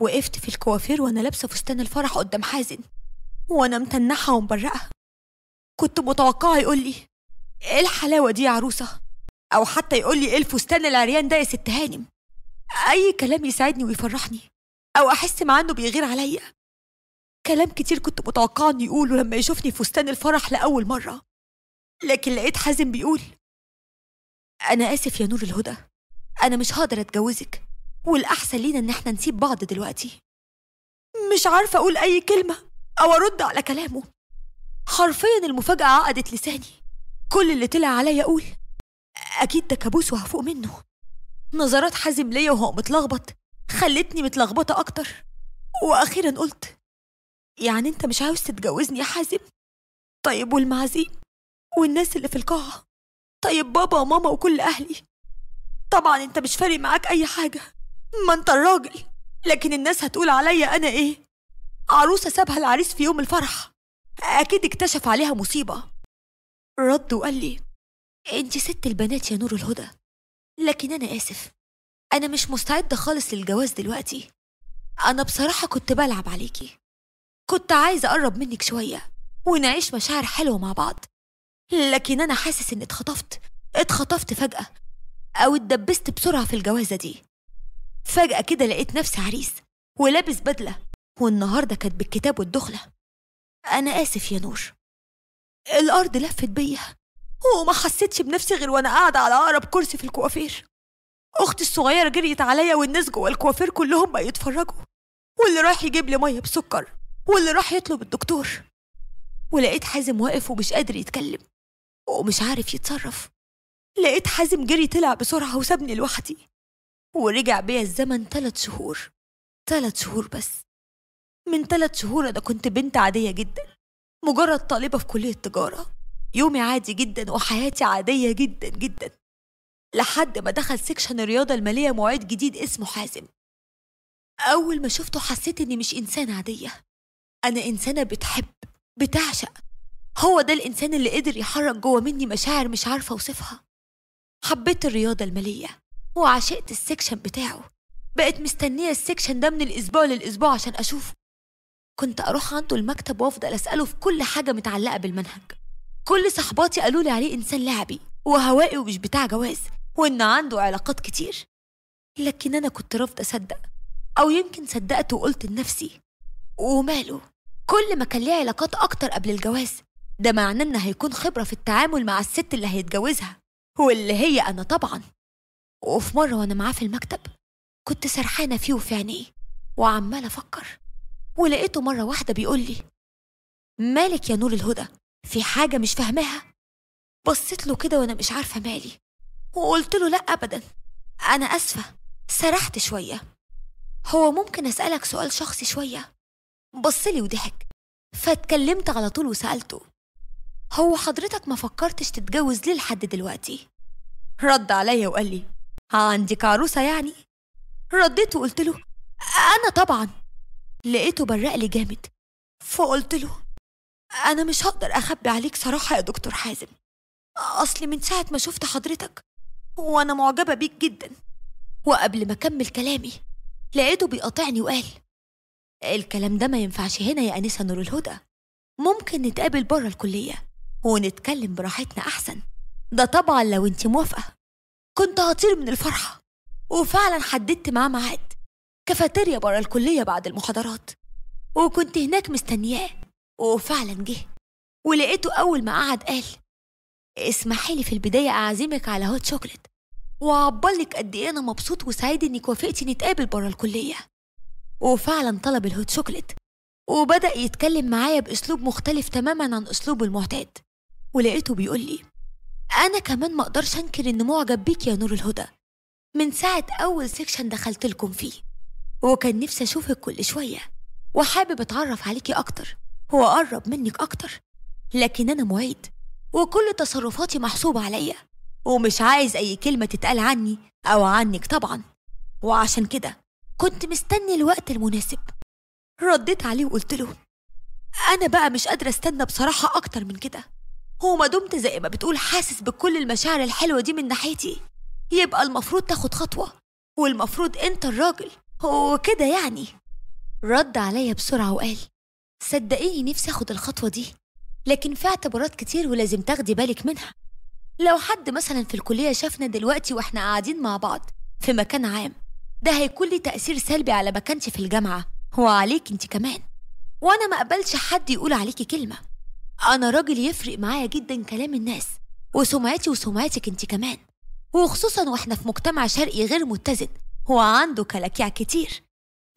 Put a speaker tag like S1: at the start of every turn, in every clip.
S1: وقفت في الكوافير وأنا لابسة فستان الفرح قدام حازم وأنا متنحة ومبرقة كنت متوقعة يقول لي إيه الحلاوة دي يا عروسة أو حتى يقول لي إيه الفستان العريان ده يا ست هانم أي كلام يساعدني ويفرحني أو أحس مع إنه بيغير عليا كلام كتير كنت متوقعة إنه يقوله لما يشوفني فستان الفرح لأول مرة لكن لقيت حازم بيقول أنا آسف يا نور الهدى أنا مش هقدر أتجوزك والأحسن لينا إن إحنا نسيب بعض دلوقتي مش عارفة أقول أي كلمة أو أرد على كلامه حرفيا المفاجأة عقدت لساني كل اللي طلع عليا أقول أكيد ده كابوس وهفوق منه نظرات حازم ليا وهو متلخبط خلتني متلخبطة أكتر وأخيرا قلت يعني أنت مش عاوز تتجوزني يا حازم طيب والمعازيم والناس اللي في القاعة طيب بابا وماما وكل أهلي طبعا أنت مش فارق معاك أي حاجة ما انت الراجل لكن الناس هتقول عليا انا ايه عروسه سابها العريس في يوم الفرح اكيد اكتشف عليها مصيبه رد وقال لي انت ست البنات يا نور الهدى لكن انا اسف انا مش مستعده خالص للجواز دلوقتي انا بصراحه كنت بلعب عليكي كنت عايزه اقرب منك شويه ونعيش مشاعر حلوه مع بعض لكن انا حاسس اني اتخطفت اتخطفت فجاه او اتدبست بسرعه في الجوازه دي فجأة كده لقيت نفسي عريس ولابس بدلة والنهاردة كانت بالكتاب والدخلة أنا آسف يا نور الأرض لفت بيا وما حسيتش بنفسي غير وأنا قاعدة على أقرب كرسي في الكوافير أختي الصغيرة جريت عليا والناس جوه الكوافير كلهم بقوا يتفرجوا واللي راح يجيب لي مية بسكر واللي راح يطلب الدكتور ولقيت حازم واقف ومش قادر يتكلم ومش عارف يتصرف لقيت حازم جري طلع بسرعة وسابني لوحدي ورجع بيا الزمن تلات شهور تلات شهور بس من تلات شهور أنا كنت بنت عادية جدا مجرد طالبة في كلية تجارة يومي عادي جدا وحياتي عادية جدا جدا لحد ما دخل سكشن الرياضة المالية معيد جديد اسمه حازم أول ما شفته حسيت إني مش إنسانة عادية أنا إنسانة بتحب بتعشق هو ده الإنسان اللي قدر يحرك جوه مني مشاعر مش عارفة أوصفها حبيت الرياضة المالية وعشقت السكشن بتاعه بقت مستنية السكشن ده من الأسبوع للأسبوع عشان أشوفه كنت أروح عنده المكتب وأفضل أسأله في كل حاجة متعلقة بالمنهج كل صحباتي قالوا لي عليه إنسان لعبي وهوائي ومش بتاع جواز وإن عنده علاقات كتير لكن أنا كنت رافضة أصدق أو يمكن صدقت وقلت لنفسي وماله كل ما كان ليه علاقات أكتر قبل الجواز ده معناه إن هيكون خبرة في التعامل مع الست اللي هيتجوزها واللي هي أنا طبعا وفي مرة وأنا معاه في المكتب كنت سرحانة فيه وفي عينيه وعمال أفكر ولقيته مرة واحدة بيقول لي مالك يا نور الهدى في حاجة مش فاهماها بصيت له كده وأنا مش عارفة مالي وقلت له لأ أبدا أنا آسفة سرحت شوية هو ممكن أسألك سؤال شخصي شوية بصلي وضحك فاتكلمت على طول وسألته هو حضرتك ما فكرتش تتجوز ليه لحد دلوقتي رد عليا وقال لي عندي كعروسة يعني رديت وقلت له أنا طبعا لقيته برق لي جامد فقلت له أنا مش هقدر أخبي عليك صراحة يا دكتور حازم أصلي من ساعة ما شفت حضرتك وأنا معجبة بيك جدا وقبل ما أكمل كلامي لقيته بيقاطعني وقال الكلام ده ما ينفعش هنا يا أنسة نور الهدى ممكن نتقابل بره الكلية ونتكلم براحتنا أحسن ده طبعا لو أنت موافقة كنت هطير من الفرحة وفعلا حددت معاه ميعاد كافيتيريا برا الكلية بعد المحاضرات وكنت هناك مستنياه وفعلا جه ولقيته أول ما قعد قال اسمحي لي في البداية أعزمك على هوت شوكليت وعبالك قد إيه أنا مبسوط وسعيد إنك وافقتي نتقابل برا الكلية وفعلا طلب الهوت شوكليت وبدأ يتكلم معايا بأسلوب مختلف تماما عن أسلوبه المعتاد ولقيته بيقول لي انا كمان ما اقدرش انكر اني معجب بيك يا نور الهدى من ساعه اول سيكشن دخلت لكم فيه وكان نفسي اشوفك كل شويه وحابب اتعرف عليكي اكتر واقرب منك اكتر لكن انا معيد وكل تصرفاتي محسوبه عليا ومش عايز اي كلمه تتقال عني او عنك طبعا وعشان كده كنت مستني الوقت المناسب رديت عليه وقلت له انا بقى مش قادره استنى بصراحه اكتر من كده هو ما دمت زي ما بتقول حاسس بكل المشاعر الحلوة دي من ناحيتي يبقى المفروض تاخد خطوة والمفروض انت الراجل هو كده يعني رد عليا بسرعة وقال صدقيني نفسي اخد الخطوة دي لكن في اعتبارات كتير ولازم تاخدي بالك منها لو حد مثلا في الكلية شافنا دلوقتي واحنا قاعدين مع بعض في مكان عام ده هيكون لي تأثير سلبي على مكانتي في الجامعة وعليك انت كمان وانا ما اقبلش حد يقول عليكي كلمة انا راجل يفرق معايا جدا كلام الناس وسمعتي وسمعتك انت كمان وخصوصا واحنا في مجتمع شرقي غير متزن هو عنده كلاكيع كتير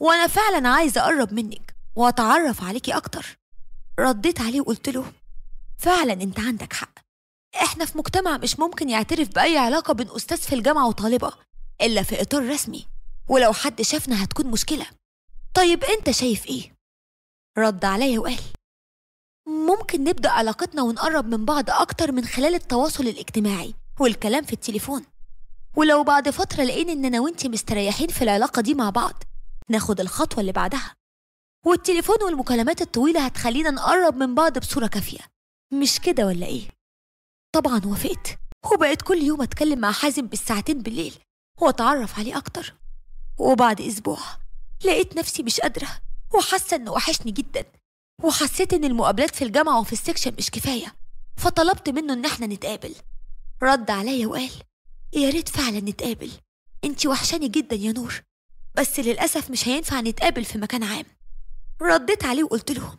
S1: وانا فعلا عايزه اقرب منك واتعرف عليكي اكتر رديت عليه وقلت له فعلا انت عندك حق احنا في مجتمع مش ممكن يعترف باي علاقه بين استاذ في الجامعه وطالبه الا في اطار رسمي ولو حد شافنا هتكون مشكله طيب انت شايف ايه رد عليا وقال ممكن نبدأ علاقتنا ونقرب من بعض أكتر من خلال التواصل الاجتماعي والكلام في التليفون ولو بعد فترة لقينا إننا وإنتي مستريحين في العلاقة دي مع بعض ناخد الخطوة اللي بعدها والتليفون والمكالمات الطويلة هتخلينا نقرب من بعض بصورة كافية مش كده ولا إيه؟ طبعا وافقت وبقيت كل يوم أتكلم مع حازم بالساعتين بالليل وأتعرف عليه أكتر وبعد أسبوع لقيت نفسي مش قادرة وحاسة إنه وحشني جدا وحسيت إن المقابلات في الجامعة وفي السكشن مش كفاية فطلبت منه إن إحنا نتقابل رد عليا وقال يا ريت فعلا نتقابل انت وحشاني جدا يا نور بس للأسف مش هينفع نتقابل في مكان عام رديت عليه وقلت له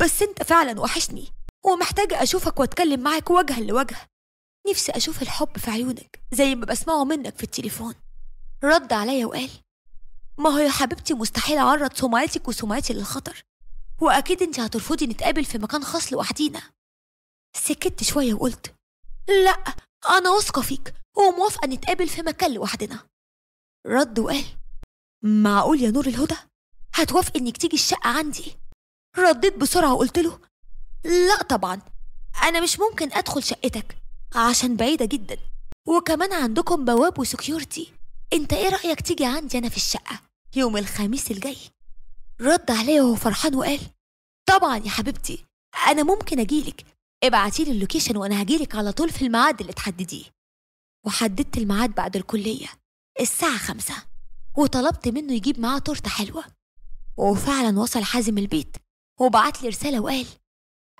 S1: بس انت فعلا وحشني ومحتاجة أشوفك وأتكلم معاك وجها لوجه نفسي أشوف الحب في عيونك زي ما بسمعه منك في التليفون رد عليا وقال ما هو يا حبيبتي مستحيل أعرض سمعتك وسمعتي للخطر واكيد انت هترفضي نتقابل في مكان خاص لوحدينا سكت شويه وقلت لا انا واثقه فيك وموافقه نتقابل في مكان لوحدنا رد وقال معقول يا نور الهدى هتوافق انك تيجي الشقه عندي رديت بسرعه وقلت له لا طبعا انا مش ممكن ادخل شقتك عشان بعيده جدا وكمان عندكم بواب وسكيورتي انت ايه رايك تيجي عندي انا في الشقه يوم الخميس الجاي رد عليا وهو فرحان وقال طبعا يا حبيبتي انا ممكن اجيلك ابعتيلي اللوكيشن وانا هجيلك على طول في الميعاد اللي تحدديه وحددت الميعاد بعد الكليه الساعه خمسة وطلبت منه يجيب معاه تورته حلوه وفعلا وصل حازم البيت وبعت لي رساله وقال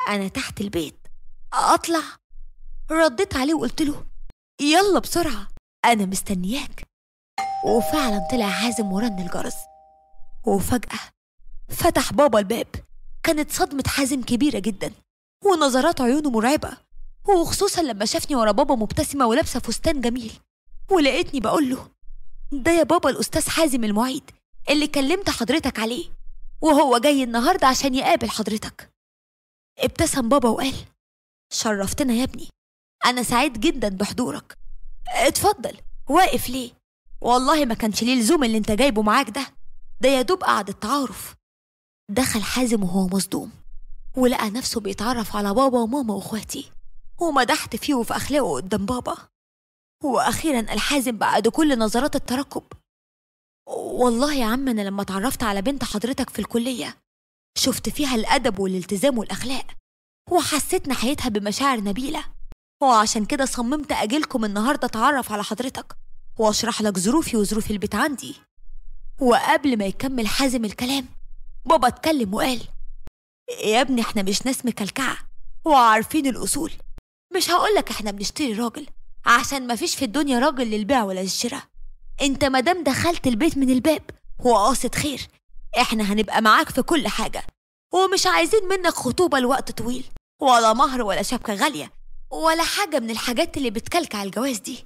S1: انا تحت البيت اطلع رديت عليه وقلت له يلا بسرعه انا مستنياك وفعلا طلع حازم ورن الجرس وفجاه فتح بابا الباب كانت صدمة حازم كبيرة جدا ونظرات عيونه مرعبة وخصوصا لما شافني ورا بابا مبتسمة ولابسة فستان جميل ولقيتني بقول له ده يا بابا الأستاذ حازم المعيد اللي كلمت حضرتك عليه وهو جاي النهاردة عشان يقابل حضرتك ابتسم بابا وقال شرفتنا يا ابني أنا سعيد جدا بحضورك اتفضل واقف ليه والله ما كانش ليه لزوم اللي انت جايبه معاك ده ده يا دوب قعدة تعارف دخل حازم وهو مصدوم ولقى نفسه بيتعرف على بابا وماما واخواتي ومدحت فيه وفي أخلاقه قدام بابا وأخيرا قال حازم بعد كل نظرات الترقب والله يا عم أنا لما اتعرفت على بنت حضرتك في الكلية شفت فيها الأدب والالتزام والأخلاق وحسيت ناحيتها بمشاعر نبيلة وعشان كده صممت أجيلكم النهاردة أتعرف على حضرتك وأشرح لك ظروفي وظروف البيت عندي وقبل ما يكمل حازم الكلام بابا اتكلم وقال يا ابني احنا مش ناس مكلكعة وعارفين الأصول مش هقولك احنا بنشتري راجل عشان مفيش في الدنيا راجل للبيع ولا للشراء انت مادام دخلت البيت من الباب وقاصد خير احنا هنبقى معاك في كل حاجة ومش عايزين منك خطوبة لوقت طويل ولا مهر ولا شبكة غالية ولا حاجة من الحاجات اللي بتكلكع الجواز دي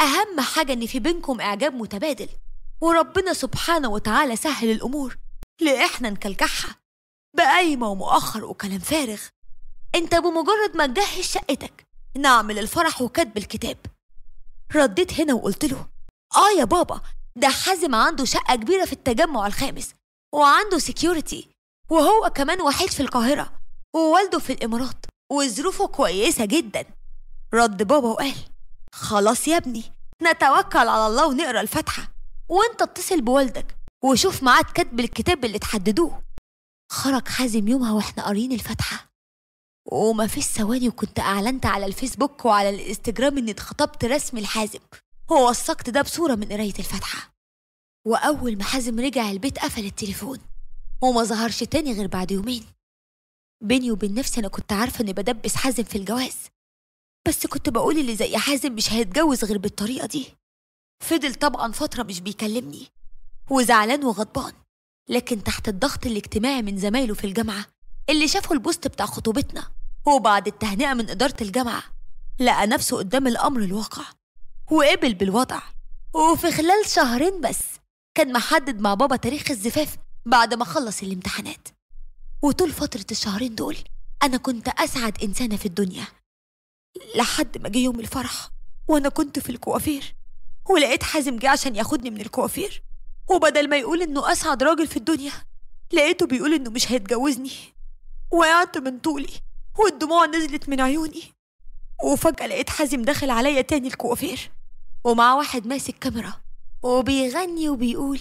S1: أهم حاجة إن في بينكم إعجاب متبادل وربنا سبحانه وتعالى سهل الأمور ليه احنا نكلكحها بقايمة ومؤخر وكلام فارغ انت بمجرد ما تجهز شقتك نعمل الفرح وكاتب الكتاب رديت هنا وقلت له اه يا بابا ده حازم عنده شقة كبيرة في التجمع الخامس وعنده سيكيورتي وهو كمان وحيد في القاهرة ووالده في الإمارات وظروفه كويسة جدا رد بابا وقال خلاص يا ابني نتوكل على الله ونقرا الفاتحة وانت اتصل بوالدك وشوف معاد كتب الكتاب اللي تحددوه خرج حازم يومها واحنا قاريين الفاتحه وما فيش ثواني وكنت اعلنت على الفيسبوك وعلى الانستجرام اني اتخطبت رسمي لحازم ووثقت ده بصوره من قرايه الفاتحه واول ما حازم رجع البيت قفل التليفون وما ظهرش تاني غير بعد يومين بيني وبين نفسي انا كنت عارفه اني بدبس حازم في الجواز بس كنت بقول اللي زي حازم مش هيتجوز غير بالطريقه دي فضل طبعا فتره مش بيكلمني وزعلان وغضبان لكن تحت الضغط الاجتماعي من زمايله في الجامعة اللي شافوا البوست بتاع خطوبتنا وبعد التهنئة من إدارة الجامعة لقى نفسه قدام الأمر الواقع وقبل بالوضع وفي خلال شهرين بس كان محدد مع بابا تاريخ الزفاف بعد ما خلص الامتحانات وطول فترة الشهرين دول أنا كنت أسعد إنسانة في الدنيا لحد ما جه يوم الفرح وأنا كنت في الكوافير ولقيت حازم جه عشان ياخدني من الكوافير وبدل ما يقول إنه أسعد راجل في الدنيا لقيته بيقول إنه مش هيتجوزني وقعت من طولي والدموع نزلت من عيوني وفجأة لقيت حازم داخل عليا تاني الكوافير ومعاه واحد ماسك كاميرا وبيغني وبيقول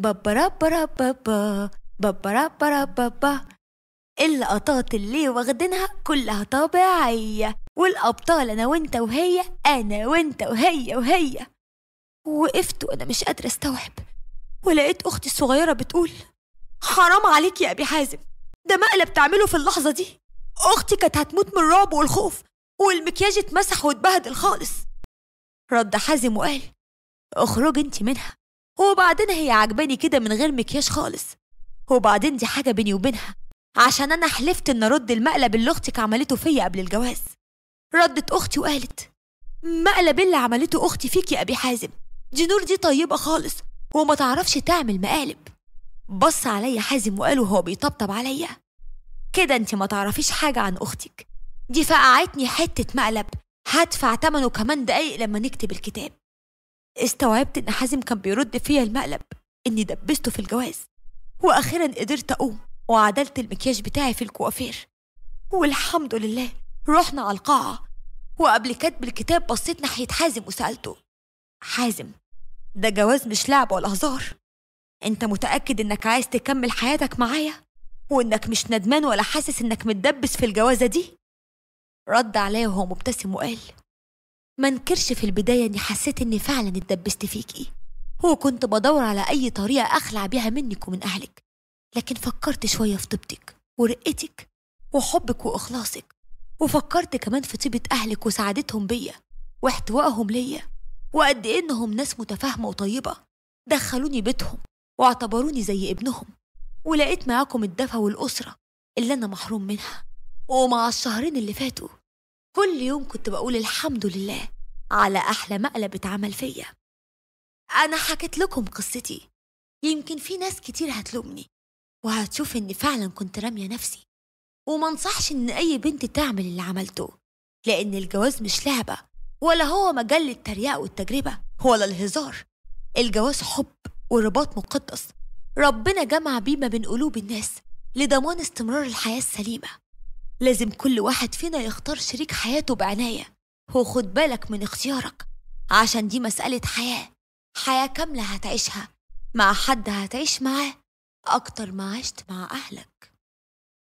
S1: بابا بابا رابا بابرابرابابا اللقطات اللي واخدينها كلها طبيعية والأبطال أنا وأنت وهي أنا وأنت وهي وهي وقفت وأنا مش قادرة أستوعب ولقيت أختي الصغيرة بتقول حرام عليك يا أبي حازم ده مقلب تعمله في اللحظة دي أختي كانت هتموت من الرعب والخوف والمكياج اتمسح واتبهدل خالص رد حازم وقال اخرجي انت منها وبعدين هي عجباني كده من غير مكياج خالص وبعدين دي حاجة بيني وبينها عشان أنا حلفت إن أرد المقلب اللي أختك عملته فيا قبل الجواز ردت أختي وقالت مقلب اللي عملته أختي فيك يا أبي حازم دي نور دي طيبة خالص وما تعرفش تعمل مقالب بص عليا حازم وقال وهو بيطبطب عليا كده انت ما تعرفيش حاجة عن أختك دي فقعتني حتة مقلب هدفع تمنه كمان دقايق لما نكتب الكتاب استوعبت ان حازم كان بيرد فيا المقلب اني دبسته في الجواز واخيرا قدرت اقوم وعدلت المكياج بتاعي في الكوافير والحمد لله رحنا على القاعة وقبل كتب الكتاب بصيت ناحية حازم وسألته حازم ده جواز مش لعب ولا هزار انت متأكد انك عايز تكمل حياتك معايا وانك مش ندمان ولا حاسس انك متدبس في الجوازة دي رد عليا وهو مبتسم وقال ما انكرش في البداية اني حسيت اني فعلا اتدبست فيكي إيه. وكنت بدور على اي طريقة اخلع بيها منك ومن اهلك لكن فكرت شوية في طيبتك ورقتك وحبك واخلاصك وفكرت كمان في طيبة اهلك وسعادتهم بيا واحتوائهم ليا وقد إيه إنهم ناس متفاهمة وطيبة دخلوني بيتهم واعتبروني زي ابنهم ولقيت معاكم الدفى والأسرة اللي أنا محروم منها ومع الشهرين اللي فاتوا كل يوم كنت بقول الحمد لله على أحلى مقلب اتعمل فيا أنا حكيت لكم قصتي يمكن في ناس كتير هتلومني وهتشوف إني فعلا كنت رامية نفسي ومنصحش إن أي بنت تعمل اللي عملته لأن الجواز مش لعبة ولا هو مجال للتريقة والتجربة ولا الهزار الجواز حب ورباط مقدس ربنا جمع بيه ما بين قلوب الناس لضمان استمرار الحياة السليمة لازم كل واحد فينا يختار شريك حياته بعناية وخد بالك من اختيارك عشان دي مسألة حياة حياة كاملة هتعيشها مع حد هتعيش معاه أكتر ما عشت مع أهلك